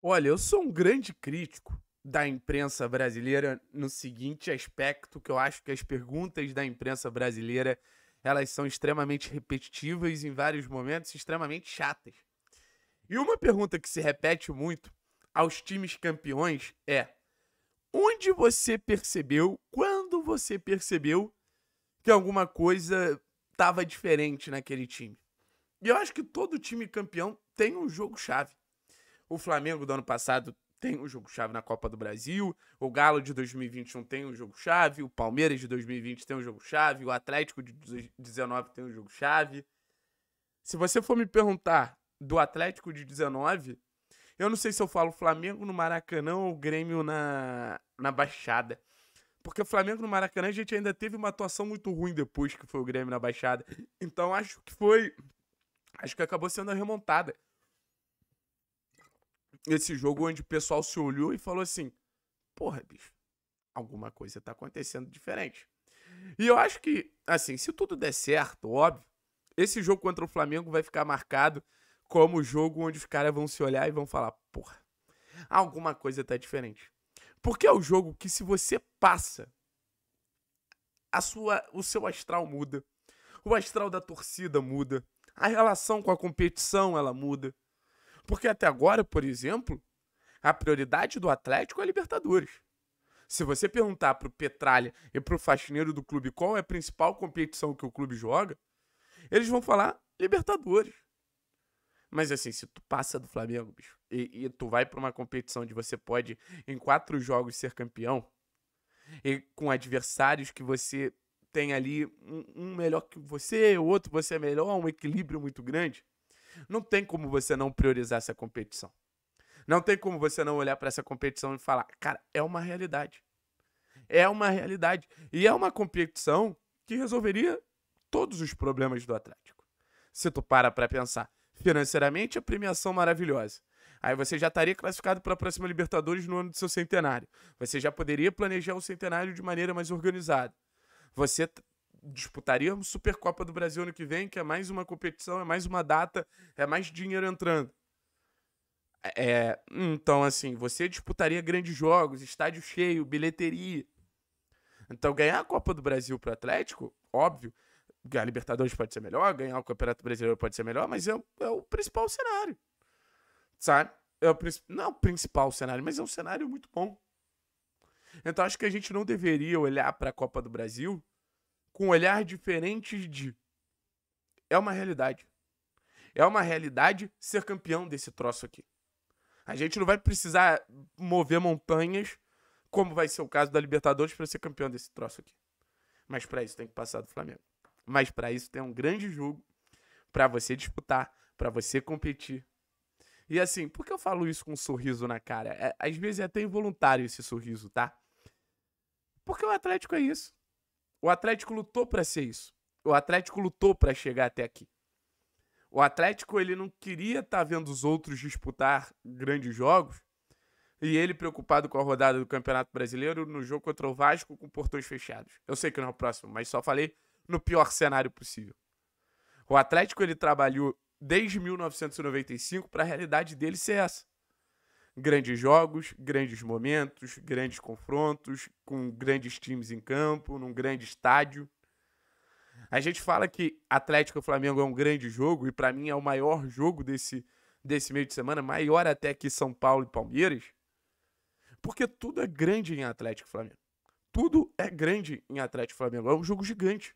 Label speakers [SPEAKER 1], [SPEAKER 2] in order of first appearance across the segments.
[SPEAKER 1] Olha, eu sou um grande crítico da imprensa brasileira no seguinte aspecto que eu acho que as perguntas da imprensa brasileira elas são extremamente repetitivas em vários momentos, extremamente chatas. E uma pergunta que se repete muito aos times campeões é: onde você percebeu, quando você percebeu que alguma coisa estava diferente naquele time? E eu acho que todo time campeão tem um jogo chave. O Flamengo do ano passado tem o jogo-chave na Copa do Brasil, o Galo de 2021 tem o jogo-chave, o Palmeiras de 2020 tem o jogo-chave, o Atlético de 2019 tem o jogo-chave. Se você for me perguntar do Atlético de 19, eu não sei se eu falo Flamengo no Maracanã ou Grêmio na, na Baixada. Porque o Flamengo no Maracanã a gente ainda teve uma atuação muito ruim depois que foi o Grêmio na Baixada. Então acho que foi. Acho que acabou sendo a remontada esse jogo onde o pessoal se olhou e falou assim: porra, bicho, alguma coisa tá acontecendo diferente. E eu acho que, assim, se tudo der certo, óbvio, esse jogo contra o Flamengo vai ficar marcado como o jogo onde os caras vão se olhar e vão falar: porra, alguma coisa tá diferente. Porque é o jogo que, se você passa, a sua, o seu astral muda, o astral da torcida muda, a relação com a competição ela muda. Porque até agora, por exemplo, a prioridade do Atlético é a Libertadores. Se você perguntar pro Petralha e pro faxineiro do clube qual é a principal competição que o clube joga, eles vão falar Libertadores. Mas assim, se tu passa do Flamengo, bicho, e, e tu vai para uma competição onde você pode, em quatro jogos, ser campeão, e com adversários que você tem ali um, um melhor que você, o outro você é melhor, um equilíbrio muito grande. Não tem como você não priorizar essa competição. Não tem como você não olhar para essa competição e falar, cara, é uma realidade. É uma realidade. E é uma competição que resolveria todos os problemas do Atlético. Se tu para para pensar, financeiramente a premiação maravilhosa. Aí você já estaria classificado para a próxima Libertadores no ano do seu centenário. Você já poderia planejar o centenário de maneira mais organizada. Você disputaríamos Supercopa do Brasil ano que vem, que é mais uma competição, é mais uma data, é mais dinheiro entrando. É, é então, assim, você disputaria grandes jogos, estádio cheio, bilheteria. Então, ganhar a Copa do Brasil para o Atlético, óbvio, ganhar a Libertadores pode ser melhor, ganhar o Campeonato Brasileiro pode ser melhor, mas é, é o principal cenário. Sabe? É o, não é o principal cenário, mas é um cenário muito bom. Então, acho que a gente não deveria olhar para a Copa do Brasil com olhar diferentes de. É uma realidade. É uma realidade ser campeão desse troço aqui. A gente não vai precisar mover montanhas, como vai ser o caso da Libertadores, para ser campeão desse troço aqui. Mas para isso tem que passar do Flamengo. Mas para isso tem um grande jogo para você disputar, para você competir. E assim, por que eu falo isso com um sorriso na cara? É, às vezes é até involuntário esse sorriso, tá? Porque o Atlético é isso. O Atlético lutou para ser isso. O Atlético lutou para chegar até aqui. O Atlético ele não queria estar tá vendo os outros disputar grandes jogos e ele preocupado com a rodada do Campeonato Brasileiro no jogo contra o Vasco com portões fechados. Eu sei que não é o próximo, mas só falei no pior cenário possível. O Atlético ele trabalhou desde 1995 para a realidade dele ser essa grandes jogos, grandes momentos, grandes confrontos, com grandes times em campo, num grande estádio. A gente fala que Atlético Flamengo é um grande jogo e para mim é o maior jogo desse desse meio de semana, maior até que São Paulo e Palmeiras, porque tudo é grande em Atlético Flamengo. Tudo é grande em Atlético Flamengo, é um jogo gigante.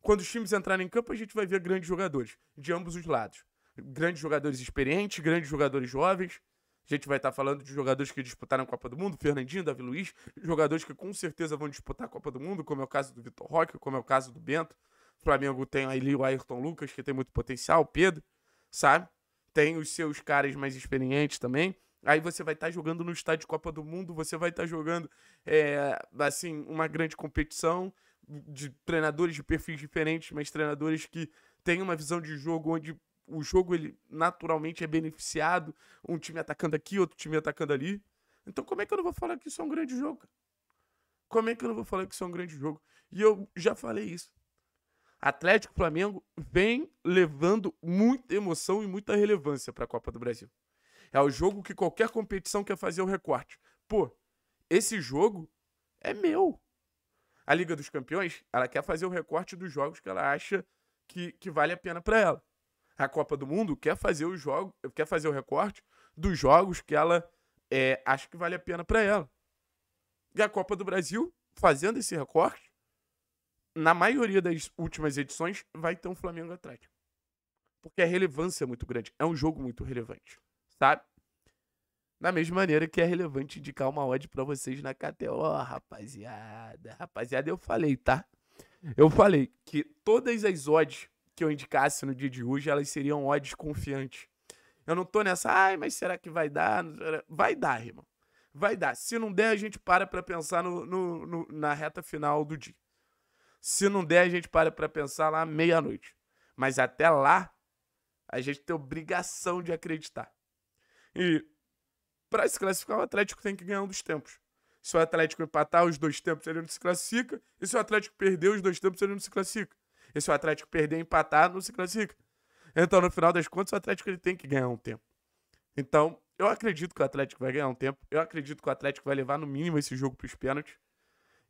[SPEAKER 1] Quando os times entrarem em campo, a gente vai ver grandes jogadores de ambos os lados. Grandes jogadores experientes, grandes jogadores jovens, a gente vai estar tá falando de jogadores que disputaram a Copa do Mundo, Fernandinho, Davi Luiz, jogadores que com certeza vão disputar a Copa do Mundo, como é o caso do Vitor Roque, como é o caso do Bento. O Flamengo tem ali o Ayrton Lucas, que tem muito potencial, Pedro, sabe? Tem os seus caras mais experientes também. Aí você vai estar tá jogando no estádio Copa do Mundo, você vai estar tá jogando, é, assim, uma grande competição de treinadores de perfis diferentes, mas treinadores que têm uma visão de jogo onde o jogo ele naturalmente é beneficiado, um time atacando aqui, outro time atacando ali. Então como é que eu não vou falar que isso é um grande jogo? Como é que eu não vou falar que isso é um grande jogo? E eu já falei isso. Atlético Flamengo vem levando muita emoção e muita relevância para a Copa do Brasil. É o jogo que qualquer competição quer fazer o um recorte. Pô, esse jogo é meu. A Liga dos Campeões, ela quer fazer o recorte dos jogos que ela acha que, que vale a pena para ela a Copa do Mundo quer fazer o jogo, quer fazer o recorte dos jogos que ela é, acha que vale a pena para ela. E a Copa do Brasil, fazendo esse recorte, na maioria das últimas edições, vai ter um Flamengo atrás. Porque a relevância é muito grande. É um jogo muito relevante, sabe? Da mesma maneira que é relevante indicar uma odd para vocês na KTO, rapaziada. Rapaziada, eu falei, tá? Eu falei que todas as odds que eu indicasse no dia de hoje, elas seriam odds confiantes. Eu não tô nessa, ai, mas será que vai dar? Vai dar, irmão. Vai dar. Se não der, a gente para pra pensar no, no, no na reta final do dia. Se não der, a gente para pra pensar lá meia-noite. Mas até lá, a gente tem obrigação de acreditar. E para se classificar, o Atlético tem que ganhar um dos tempos. Se o Atlético empatar os dois tempos, ele não se classifica. E se o Atlético perder os dois tempos, ele não se classifica. E se o Atlético perder e empatar, não se classifica. Então, no final das contas, o Atlético ele tem que ganhar um tempo. Então, eu acredito que o Atlético vai ganhar um tempo. Eu acredito que o Atlético vai levar no mínimo esse jogo para os pênaltis.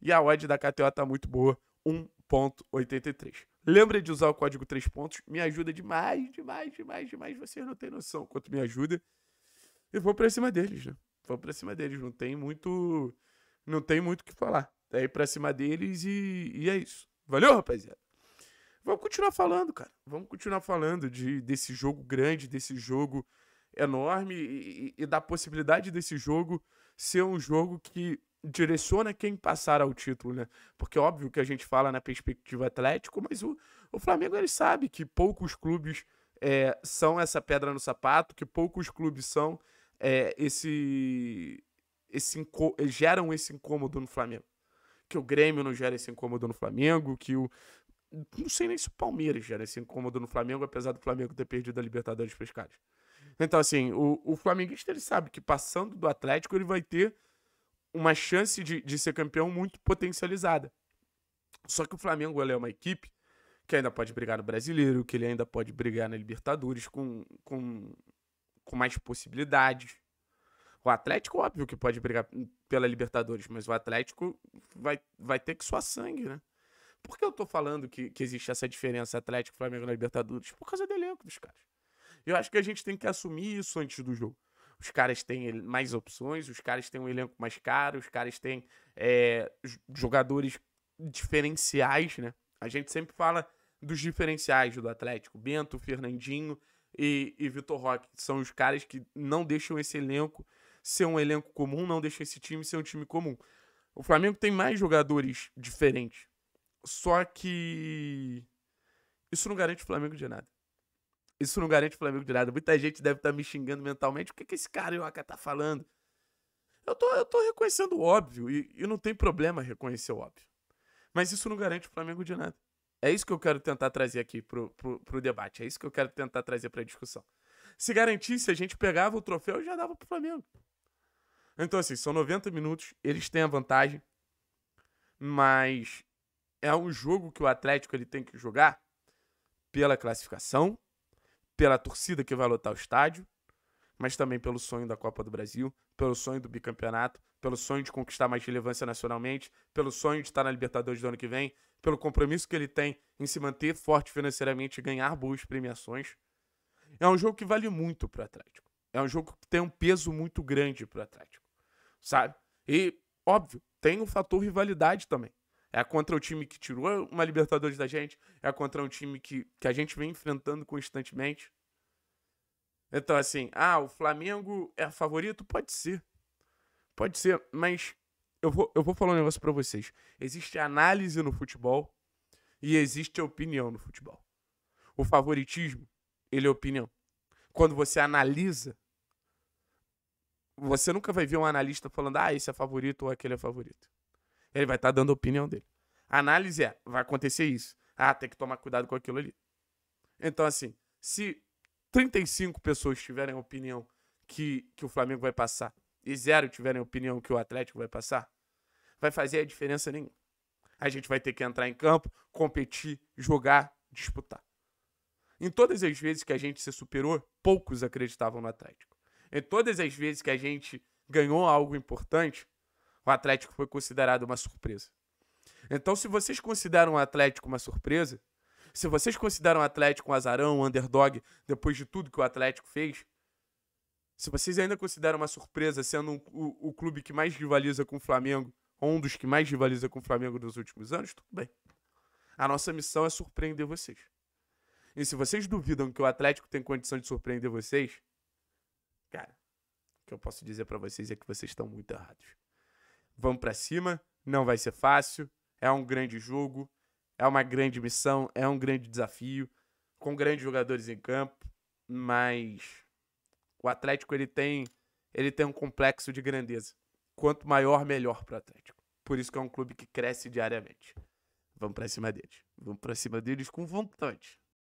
[SPEAKER 1] E a odd da KTO tá muito boa, 1.83. Lembra de usar o código 3 pontos, me ajuda demais, demais, demais, demais. Vocês não têm noção quanto me ajuda. E vou para cima deles, né? Vou para cima deles, não tem muito não tem muito o que falar. Daí tá para cima deles e, e é isso. Valeu, rapaziada. Vamos continuar falando, cara. Vamos continuar falando de, desse jogo grande, desse jogo enorme e, e da possibilidade desse jogo ser um jogo que direciona quem passar ao título, né? Porque é óbvio que a gente fala na perspectiva atlético, mas o, o Flamengo ele sabe que poucos clubes é, são essa pedra no sapato, que poucos clubes são é, esse, esse geram esse incômodo no Flamengo. Que o Grêmio não gera esse incômodo no Flamengo, que o não sei nem se o Palmeiras gera esse incômodo no Flamengo, apesar do Flamengo ter perdido a Libertadores para os caras. Então, assim, o, o flamenguista ele sabe que passando do Atlético ele vai ter uma chance de, de ser campeão muito potencializada. Só que o Flamengo é uma equipe que ainda pode brigar no Brasileiro, que ele ainda pode brigar na Libertadores com, com, com mais possibilidades. O Atlético, óbvio que pode brigar pela Libertadores, mas o Atlético vai, vai ter que suar sangue, né? Por que eu tô falando que, que existe essa diferença Atlético, Flamengo na Libertadores? Por causa do elenco dos caras. Eu acho que a gente tem que assumir isso antes do jogo. Os caras têm mais opções, os caras têm um elenco mais caro, os caras têm é, jogadores diferenciais, né? A gente sempre fala dos diferenciais do Atlético. Bento, Fernandinho e, e Vitor Roque são os caras que não deixam esse elenco ser um elenco comum, não deixam esse time ser um time comum. O Flamengo tem mais jogadores diferentes só que isso não garante o Flamengo de nada. Isso não garante o Flamengo de nada. Muita gente deve estar tá me xingando mentalmente. O que, que esse cara Ioca tá falando? Eu tô, eu tô reconhecendo o óbvio e, e não tem problema reconhecer o óbvio. Mas isso não garante o Flamengo de nada. É isso que eu quero tentar trazer aqui pro, pro, pro debate. É isso que eu quero tentar trazer pra discussão. Se garantisse, a gente pegava o troféu e já dava pro Flamengo. Então, assim, são 90 minutos, eles têm a vantagem, mas é um jogo que o Atlético ele tem que jogar pela classificação, pela torcida que vai lotar o estádio, mas também pelo sonho da Copa do Brasil, pelo sonho do bicampeonato, pelo sonho de conquistar mais relevância nacionalmente, pelo sonho de estar na Libertadores do ano que vem, pelo compromisso que ele tem em se manter forte financeiramente e ganhar boas premiações. É um jogo que vale muito para o Atlético. É um jogo que tem um peso muito grande para o Atlético, sabe? E, óbvio, tem o um fator rivalidade também. É contra o time que tirou uma Libertadores da gente. É contra um time que, que a gente vem enfrentando constantemente. Então, assim, ah, o Flamengo é favorito? Pode ser. Pode ser, mas eu vou, eu vou falar um negócio para vocês. Existe análise no futebol e existe opinião no futebol. O favoritismo, ele é opinião. Quando você analisa, você nunca vai ver um analista falando, ah, esse é favorito ou aquele é favorito. Ele vai estar tá dando a opinião dele. A análise é, vai acontecer isso. Ah, tem que tomar cuidado com aquilo ali. Então, assim, se 35 pessoas tiverem opinião que, que o Flamengo vai passar e zero tiverem opinião que o Atlético vai passar, vai fazer a diferença nenhuma. A gente vai ter que entrar em campo, competir, jogar, disputar. Em todas as vezes que a gente se superou, poucos acreditavam no Atlético. Em todas as vezes que a gente ganhou algo importante, o Atlético foi considerado uma surpresa. Então, se vocês consideram o Atlético uma surpresa, se vocês consideram o Atlético um azarão, um underdog, depois de tudo que o Atlético fez, se vocês ainda consideram uma surpresa sendo um, o, o clube que mais rivaliza com o Flamengo, ou um dos que mais rivaliza com o Flamengo nos últimos anos, tudo bem. A nossa missão é surpreender vocês. E se vocês duvidam que o Atlético tem condição de surpreender vocês, cara, o que eu posso dizer para vocês é que vocês estão muito errados. Vamos para cima, não vai ser fácil, é um grande jogo, é uma grande missão, é um grande desafio, com grandes jogadores em campo, mas o Atlético ele tem, ele tem um complexo de grandeza. Quanto maior, melhor para o Atlético. Por isso que é um clube que cresce diariamente. Vamos para cima deles. Vamos para cima deles com vontade.